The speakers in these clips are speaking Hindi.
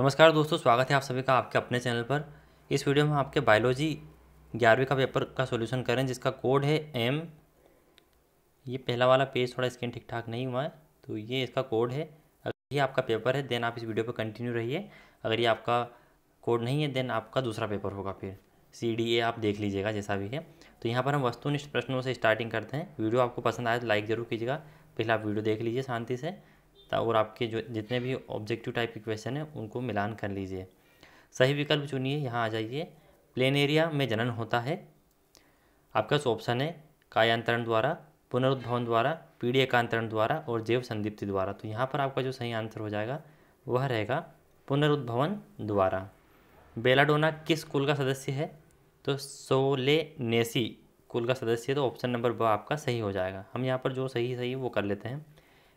नमस्कार दोस्तों स्वागत है आप सभी का आपके अपने चैनल पर इस वीडियो में आपके बायोलॉजी ग्यारहवीं का पेपर का सॉल्यूशन करें जिसका कोड है एम ये पहला वाला पेज थोड़ा स्क्रीन ठीक ठाक नहीं हुआ है तो ये इसका कोड है अगर ये आपका पेपर है देन आप इस वीडियो पर कंटिन्यू रहिए अगर ये आपका कोड नहीं है देन आपका दूसरा पेपर होगा फिर सी डी ए आप देख लीजिएगा जैसा भी है तो यहाँ पर हम वस्तुनिष्ठ प्रश्नों से स्टार्टिंग करते हैं वीडियो आपको पसंद आए तो लाइक ज़रूर कीजिएगा पहले आप वीडियो देख लीजिए शांति से और आपके जो जितने भी ऑब्जेक्टिव टाइप के क्वेश्चन हैं उनको मिलान कर लीजिए सही विकल्प चुनिए यहाँ आ जाइए प्लेन एरिया में जनन होता है आपका ऑप्शन है कायांतरण द्वारा पुनरुद्भवन द्वारा पीढ़ी एकांतरण द्वारा और जैव संदिप्ति द्वारा तो यहाँ पर आपका जो सही आंसर हो जाएगा वह रहेगा पुनरुद्भवन द्वारा बेलाडोना किस कुल का सदस्य है तो सोले नेसी कुल का सदस्य है तो ऑप्शन नंबर ब आपका सही हो जाएगा हम यहाँ पर जो सही सही वो कर लेते हैं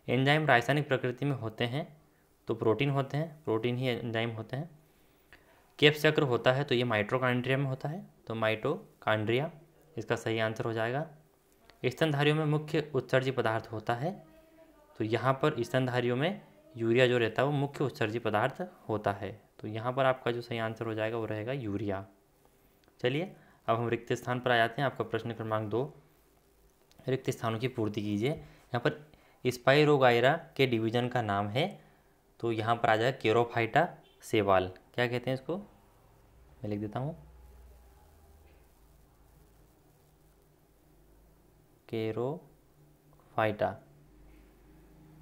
एंजाइम रासायनिक प्रकृति में होते हैं तो प्रोटीन होते हैं प्रोटीन ही एंजाइम होते हैं केप चक्र होता है तो ये माइट्रोकांड्रिया में होता है तो माइटोकांड्रिया इसका सही आंसर हो जाएगा स्तनधारियों में मुख्य उत्सर्जी पदार्थ होता है तो यहाँ पर स्तनधारियों में यूरिया जो रहता है वो मुख्य उत्सर्जी पदार्थ होता है तो यहाँ पर आपका जो सही आंसर हो जाएगा वो रहेगा यूरिया चलिए अब हम रिक्त स्थान पर आ जाते हैं आपका प्रश्न क्रमांक दो रिक्त स्थानों की पूर्ति कीजिए यहाँ पर स्पाइरोगायरा के डिवीज़न का नाम है तो यहाँ पर आ जाएगा केरोफाइटा सेवाल क्या कहते हैं इसको मैं लिख देता हूँ केरोफाइटा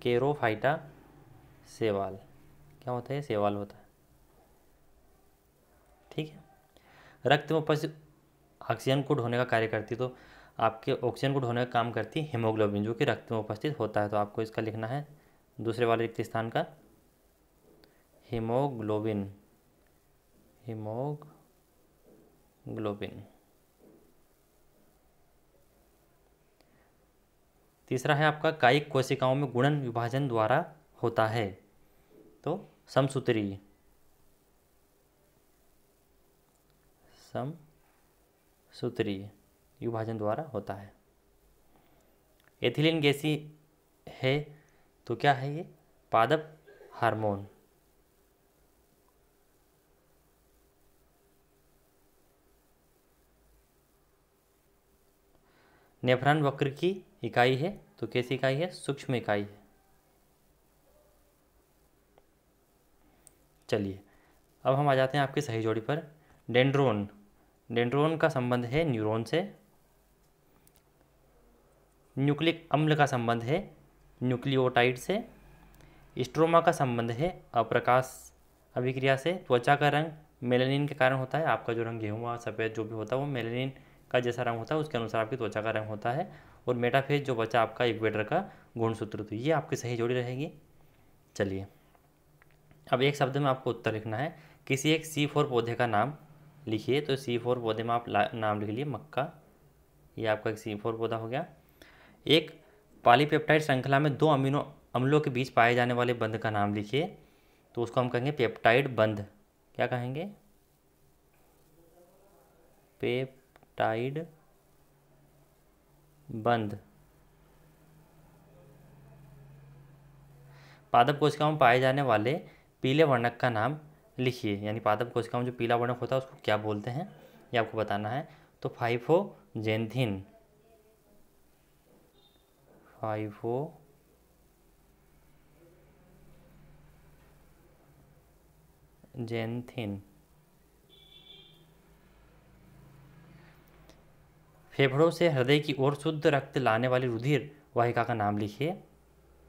केरोफाइटा सेवाल क्या होता है सेवाल होता है ठीक है रक्त में उपस्थित ऑक्सीजन को ढोने का कार्य करती तो आपके ऑक्सीजन को ढोने का काम करती है हीमोग्लोबिन जो कि रक्त में उपस्थित होता है तो आपको इसका लिखना है दूसरे वाले रिक्त स्थान का हीमोग्लोबिन हीमोग्लोबिन तीसरा है आपका कायिक कोशिकाओं में गुणन विभाजन द्वारा होता है तो समसूत्री समसूत्री युभाजन द्वारा होता है एथिलीन गैसी है तो क्या है ये पादप हार्मोन नेफ्रॉन वक्र की इकाई है तो कैसी इकाई है सूक्ष्म इकाई है चलिए अब हम आ जाते हैं आपकी सही जोड़ी पर डेंड्रोन डेंड्रोन का संबंध है न्यूरॉन से न्यूक्लिक अम्ल का संबंध है न्यूक्लियोटाइड से स्ट्रोमा का संबंध है अप्रकाश अभिक्रिया से त्वचा का रंग मेलेनिन के कारण होता है आपका जो रंग गेहूँ सफ़ेद जो भी होता है वो मेलेनिन का जैसा रंग होता है उसके अनुसार आपकी त्वचा का रंग होता है और मेटाफेज जो बचा आपका इक्वेटर का गुणसूत्र तो ये आपकी सही जोड़ी रहेगी चलिए अब एक शब्द में आपको उत्तर लिखना है किसी एक सी फोर पौधे का नाम लिखिए तो सी फोर पौधे में आप नाम लिख लिए मक्का ये आपका एक सी फोर पौधा हो गया एक पॉलीपेप्टाइड श्रृंखला में दो अमीनो अम्लों के बीच पाए जाने वाले बंध का नाम लिखिए तो उसको हम कहेंगे पेप्टाइड बंध क्या कहेंगे पेप्टाइड बंध पादप कोशिकाओं में पाए जाने वाले पीले वर्णक का नाम लिखिए यानी पादप कोशिकाओं में जो पीला वर्णक होता है उसको क्या बोलते हैं ये आपको बताना है तो फाइफोजेंथिन फाइव ओ जेंथिन फेफड़ों से हृदय की ओर शुद्ध रक्त लाने वाली रुधिर वाहिका का नाम लिखिए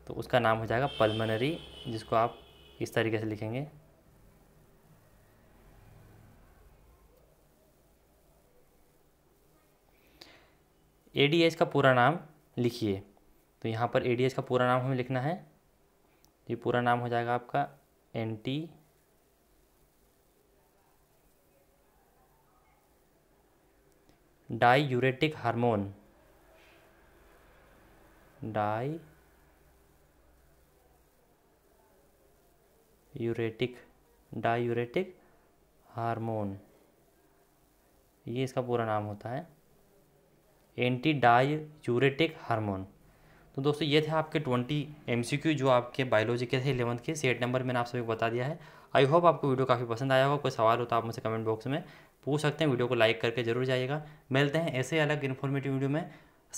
तो उसका नाम हो जाएगा पल्मनरी जिसको आप इस तरीके से लिखेंगे एडीएच का पूरा नाम लिखिए तो यहाँ पर ए का पूरा नाम हमें लिखना है ये पूरा नाम हो जाएगा आपका anti diuretic hormone diuretic diuretic hormone ये इसका पूरा नाम होता है एंटी डाई यूरेटिक हारमोन तो दोस्तों ये थे आपके ट्वेंटी एम जो आपके बायोलॉजी के थे इलेवंथ के सेट नंबर मैंने आप सभी को बता दिया है आई होप आपको वीडियो काफ़ी पसंद आया होगा कोई सवाल हो तो आप मुझसे कमेंट बॉक्स में पूछ सकते हैं वीडियो को लाइक करके जरूर जाइएगा मिलते हैं ऐसे अलग इन्फॉर्मेटिव वीडियो में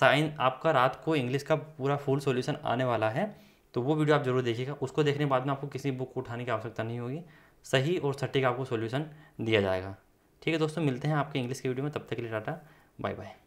साइन आपका रात को इंग्लिश का पूरा फुल सोल्यूशन आने वाला है तो वो वीडियो आप जरूर देखिएगा उसको देखने के बाद में आपको किसी बुक को उठाने की आवश्यकता नहीं होगी सही और सटीक आपको सोल्यूशन दिया जाएगा ठीक है दोस्तों मिलते हैं आपके इंग्लिश के वीडियो में तब तक के लिए टाटा बाय बाय